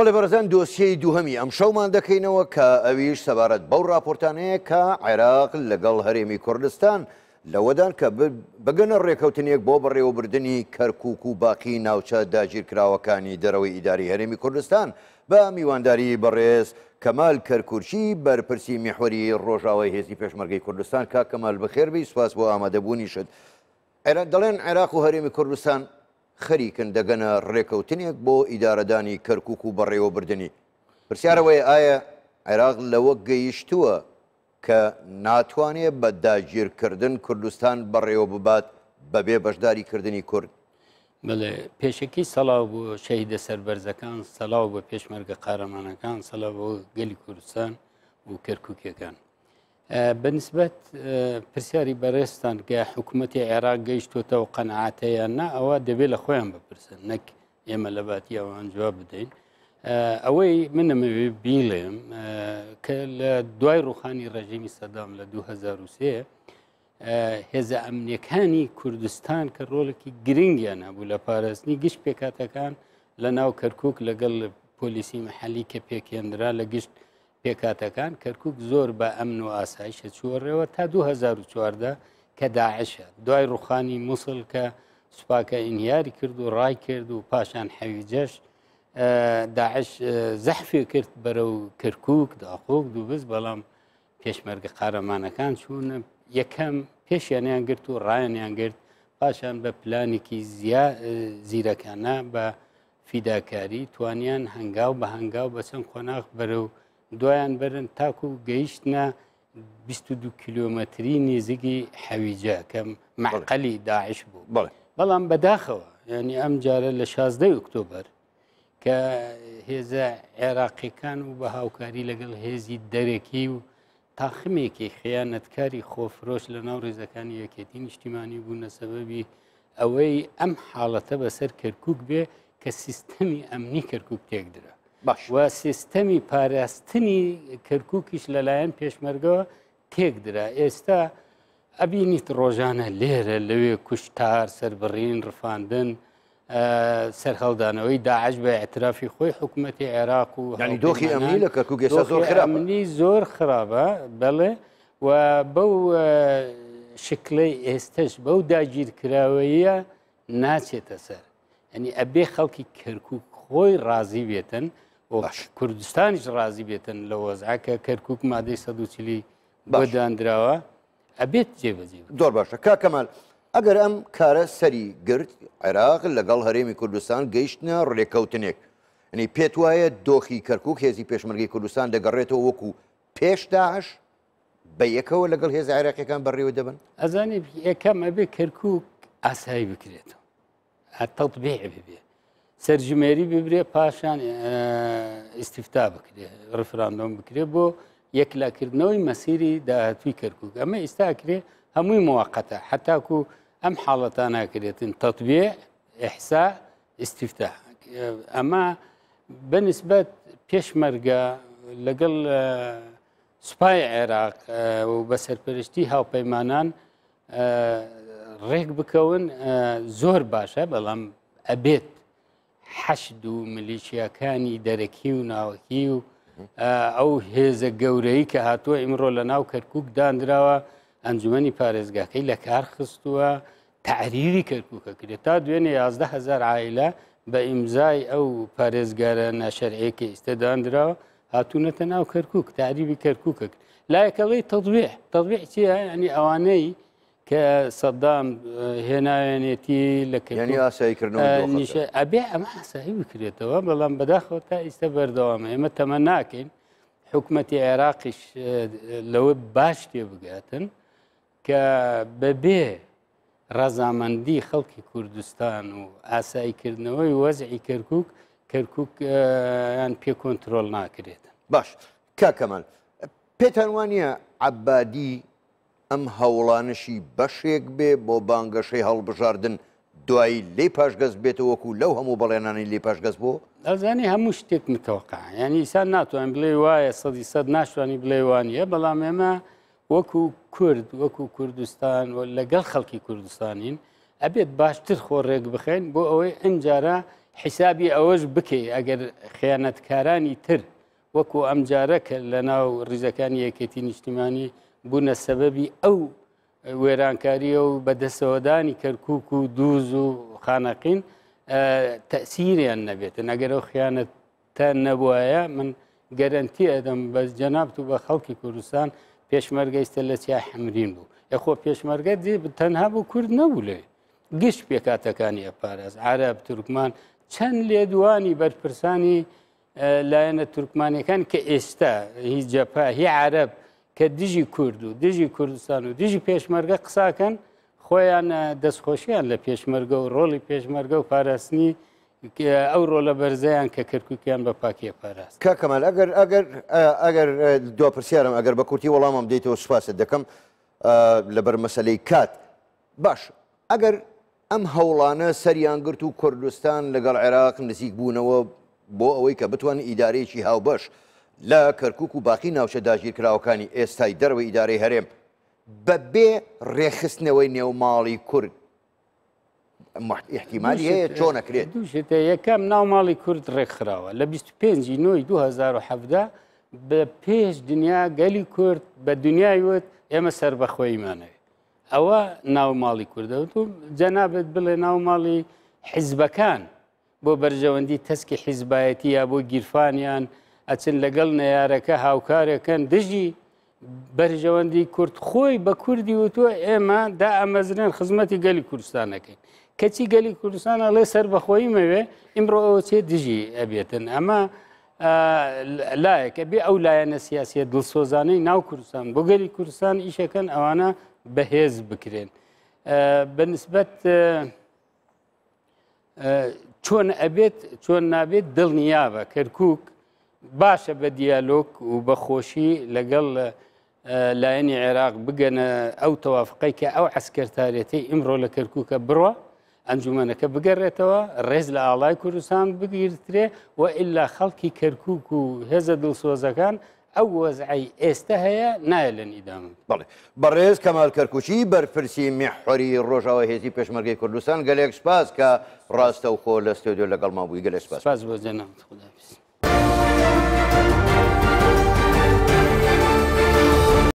بەڵێ بەرزان دۆسیەی دووهەمی ئەم شەومان دەکەینەوە کە ئەویش سەبارەت بەو راپۆرتانەیە کە عێراق لەگەڵ هەرێمی کوردستان لەوەدان کە بگەنە ڕێکەوتنێک بۆ بەڕێوەبردننی کەرکک و باقی ناوچە داگیرکراوەکانی دەرەوەی ئیداری هەرێمی کوردستان بە میوانداری بەڕێز کەمال کەرکورچی بەرپرسی میحوەری ڕۆژاوای هێزی پێشمەرگەی کوردستان کا کەمال بەخێربی سواس بۆ ئامادەبوونی شت. دەڵێن عێراق و هەرێمی کوردستان خەریکن دەگەنە ڕێکەوتنێک بۆ ئیدارەدانی کەرکک و بەڕێوەبردننی پرسیارەوەی ئایا عێراق لەوە گەیشتووە کە ناتوانێت بە داگیرکردن کوردستان بەڕێوە ببات بەبێ بەشداریکردنی کورد بڵێ پێشکی سەلااو بۆ شەیدە سەربەرزەکان سەلااو بە پێشمەرگە قارەمانەکان سەلا بۆ گەلی کوردستان و کەرککیەکان بەنسبەت پرسیاری بەڕێستان کە حکوومەتی عێراق گەیشتوتەوە قەنعاتەیان نا ئەوە دەبێت لە خۆیان بپرسن نەک ئێمە لە باتی ئەوان جواب بدەین ئەوەی منم بیڵێم کە لە دوای ڕوخانی ڕژیمی سەدام لە 2023 هێزە ئەمنیەکانی کوردستان کە ڕۆڵێکی گرنگیان هەبوو لە پارێستنی گشت پێکاتەکان لە ناو کەرکک لەگەڵ پۆلیسی مەحەلی کە پێکێنرا لە گشت پێکاتەکان کەرکک زۆر بە ئەمن و ئاسایشە چوەڕێەوە تا 2014 کە داعشە دوای ڕوخانی مووسڵ کە سوپاکە ئینیاری کرد و ڕای کرد و پاشان حەویجەش داعش زەحفی کرد بەرە و کەرکک داخۆک دووبست بەڵام پێشمەرگە قارەمانەکان چوون یەکەم پێشیانیان گرت و ڕایەنیان گرت پاشان بە پلانێکی زیرەکانە بە فیداکاری توانیان هەنگاو بە هەنگاو بە چەند قۆناغ بەرە و دوایان بەرن تاکو و گەیشتە 22 کیلومتری نێزیگی حەویجە کەم معقلی داعش بوو بەڵام بەداخەوە ینی ئەم جارە لە 16 ئۆکتۆبر کە هێزە عێراقیەکان و بە هاوکاری لەگەڵ هێزی دەرەکی و تاخمێکی خیانەتکاری خۆفرۆش لە ناو ڕێزەکانی یەکێتی نیشتیمانی بوونە سەبەبی ئەوەی ئەم حاڵەتە بەسەر کەرکک بێ کە سیستەمی ئەمنی کەرکک تێک درا و سیستەمی پاراستنی کەرککیش لەلایەن پێشمەرگەوە تێکدرا ئێستا ئەبینیت ڕۆژانە لێرە لەوێ کوشتار سربڕین ڕفاندن سەرخەڵدانەوەی داعش بە اعترافی خۆی حکوومەتتی عێراق و هەنی دۆخی ئەمنی لە کەرکک زۆر خراپنی زۆر خراپە بەڵێ و بەو شکلەی ئێستش بەو داگیرکراوەیە ناچێتە سەر ئەنی ئەبێ خەڵکی کەرکک خۆی ڕازی بێتن کوردستانیش ڕازی بێتن لە وەزعکە کەرکک مادەی سەدوچلی بەدانراوە ئەبێت جێبەجێ دۆر باشە کاکەمال ئەگەر ئەم کارە سەری گرت عێراق لەگەڵ هەرێمی کوردستان گەیشتە ڕێکەوتنێک ئەنی پێت وایە دۆخی کەرکک هێزی پێشمەرگی کوردستان دەگەڕێتەوە وەکو پێشداش بە یەکەوە لەگەڵ هێز عێراقیەکان بەڕێوە دەبن ئەزانێ یەکەم ئەبێ کەرکک ئاسایی بکرێتەوە هەتەڵ بێ ئەبێ بێت سەرژمێری ببری پاشان ئیسیفتا بکرێ ڕفراندۆم بکرێ بۆ یەکلاکردنەوەی مەسیری داهاتوی کەرکک موقتا حتی هەمووی موواقعتە حتاکو ئەم تطبیع احسا تەطبێ اما به نسبت پیش مرگا لگل سپای عراق و بە هاو پیمانان ریک بکەون زور باشه بلام ئەبێت حەشد و ملیشیەکانی دەرەکی و ناوەکی و ئەو هێزە گەورەی کە هاتووە ئیمڕۆ لە ناو کەرکک دانراوە ئەنجومی پارێزگاکەی لە کار خستووە تعریری کەرککە کرێت تا دوێنێ 110هزار عیلە بە ئیمزای ئەو پارێزگارە ناشەرعەیەکی ئێستادانراوە هاتوونەتە ناو کەرکک تعریبی کەرککە لایەکەڵی تەدوێ تەدوێ چیە ئەنی ئەوانەی صدام سەدام اه، هێنایەنێتی لە یعنی ئاساییکردنەوەنیشە اه، ئەبێ ئەمە ئاسایی بکرێتەوە بەڵام بەداخۆ تا استبر دوام اما تەمە ناکەین حکوومەتی عێراقیش اه، باش تێ بگاتن کە بەبێ ڕەزامەندی خەڵکی کوردستان و ئاساییکردنەوەی وەزعی کەرکک کەرککیان پێ کۆنتترۆل ناکرێت باش کاکەمان پێتەوانە عبادی ئەم هەوڵانشی بەشێک بێ بۆ بانگەشەی هەڵبژاردن دوایی لێ پاشگەز بێتەوە وەکو لەو هەموو بەڵێنانی لێ پاشگەز بۆ ئەزانی هەموو شتێک متەوەقع یعنی ئیسان ناتوان بڵێ وایە سەدی سەد ناشوانی بڵێوانە بەڵام ئێمە وەکو کورد وەکو کوردستان لەگەڵ خەڵکی کوردستانین ئەبێت باشتر خۆڕێک بخەین بۆ ئەوەی ئەمجارە حیسابی ئەوەش بکەی ئەگەر خیانەتکارانی تر وەکو ئەمجارە کە لە ناو ڕیزەکانی یەکەتی نیشتیمانی بوونە سەبەبی ئەو وێرانکاریە و بەدەسەوەدانی کەرکک و دووز و خانەقین تەسیریان نەبێتن ئەگەرەوە خیانەت تا نەبواە من گەرنتی ئەدەم بەس جەنابت و بە خەڵکی کوردستان پێشمەرگەیستە لە چیا حمرین بوو ئەخۆ پێشمەرگە دی تەنها بوو کورد نەبوو لێ گشت پێکاتەکانی ئەپارێز عرب تورکمان چەند لێدوانی بەرپرسانی لایەنە تورکمانەکان کە ئێستا هیچ جەپا هی عرب کە دژی کورد و دژی کوردستان و دژی پێشمەرگە قساکەن خۆیان دەستخۆشییان لە پێشمەرگە و ڕۆڵی پێشمەرگە و پاراستنی ئەو ڕۆلە بەرزەیان کە کردکوکیان بە پاکیە پاراست کا کەمال ئەگەر ئەگەر ئەگەر دۆپرسیارم ئەگەر بە کورتی وەڵامم دەیتەوە سوپاست دەکەم لەبەر مەسلەی کات باش ئەگەر ئەم هەوڵانە سەریان گرت و کوردستان لەگەڵ عێراق نزیک بوونەوە بۆ ئەوەی کە بتوان ئیدارەیەکی هاوبەش. لە کەرکک و باقی ناوچە داژیرکراوەکانی ئێستای دەروە ئیدارەی هەرێم بەبێ ڕێخستنەوەی نێوماڵی کورد احتیممالی هەیە چۆن نەکرێت دوشێتە یەکەم ناوماڵی کورد ڕێکخراوە لە 25 نوی 2017 بە پێش دنیا گەلی کورد بە دنیاوت ئێمە سەر بەخۆیمانەوێت ئەوە ناوماڵی کوردەوتم جەنابێت بڵێ ناوماڵی حیزبەکان بۆ بەرژەوەندی تەسکی حیزبایەتی یا بۆ گیرفانیان ئەچن لەگەڵ نەیارەکە هاوکارەکەن دژی بەرژەوەندی کورد خۆی بە کوردی وتووە ئێمە دا ئەمەزرێن خزمەتی گەلی کوردستانەکەین کەچی گەلی کوردستان ئەڵێ سەر بەخۆی مەوێ ئیمڕۆ ئەوە چێ دژی ئەبێتن ئەمە لایەکە بێ ئەو لایەنە سیاسە دڵسۆزانەی ناو کوردستان بۆ گەلی کوردستان ئیشەکەن ئەوانە بەهێز بکرێن بەنسبەت چۆن ئەبێت چۆن نابێت دڵنیابە کەرکک باشە بە دیالۆک و بەخۆشی لەگەڵ لایەنی عێراق بگەنە ئەو تەوافقی کە ئەو عسکرتارەتی ئیمڕۆ لە کەرکووکە بڕە ئەنجومەنەکە بگەڕێتەوە ڕێز لە ئاڵای کوردستان بگیرترێ و ئللا خەڵکی کەرکک و هێزە دڵسۆزەکان ئەو وەزعی ئێستا هەیە نایە لە نیدام بڵێ بەڕێز کەمال کەرکوچی بەرپرسی میحوری ڕۆژاوە هێزی پێشمەرگی کوردستان گەلێک سپاس کە ڕاستە و خۆ لە ستۆدیۆ لەگەڵما بووی گەلێ سپاس بۆ جەنام خدا.